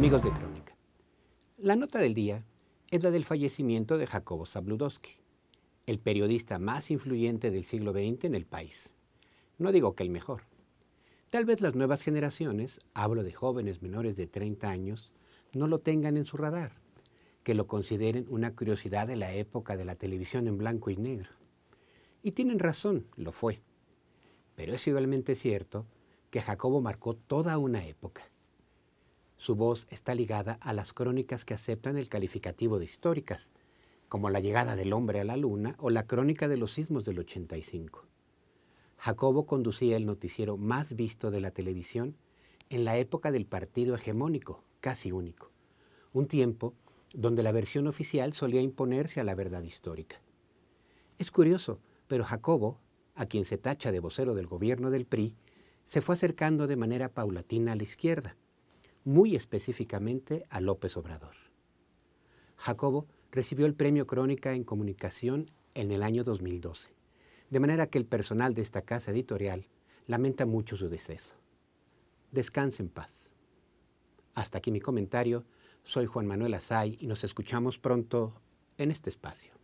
Amigos de Crónica, la nota del día es la del fallecimiento de Jacobo Zabludowski, el periodista más influyente del siglo XX en el país. No digo que el mejor. Tal vez las nuevas generaciones, hablo de jóvenes menores de 30 años, no lo tengan en su radar, que lo consideren una curiosidad de la época de la televisión en blanco y negro. Y tienen razón, lo fue. Pero es igualmente cierto que Jacobo marcó toda una época su voz está ligada a las crónicas que aceptan el calificativo de históricas, como la llegada del hombre a la luna o la crónica de los sismos del 85. Jacobo conducía el noticiero más visto de la televisión en la época del partido hegemónico, casi único, un tiempo donde la versión oficial solía imponerse a la verdad histórica. Es curioso, pero Jacobo, a quien se tacha de vocero del gobierno del PRI, se fue acercando de manera paulatina a la izquierda, muy específicamente a López Obrador. Jacobo recibió el Premio Crónica en Comunicación en el año 2012, de manera que el personal de esta casa editorial lamenta mucho su deceso. Descanse en paz. Hasta aquí mi comentario. Soy Juan Manuel Azay y nos escuchamos pronto en este espacio.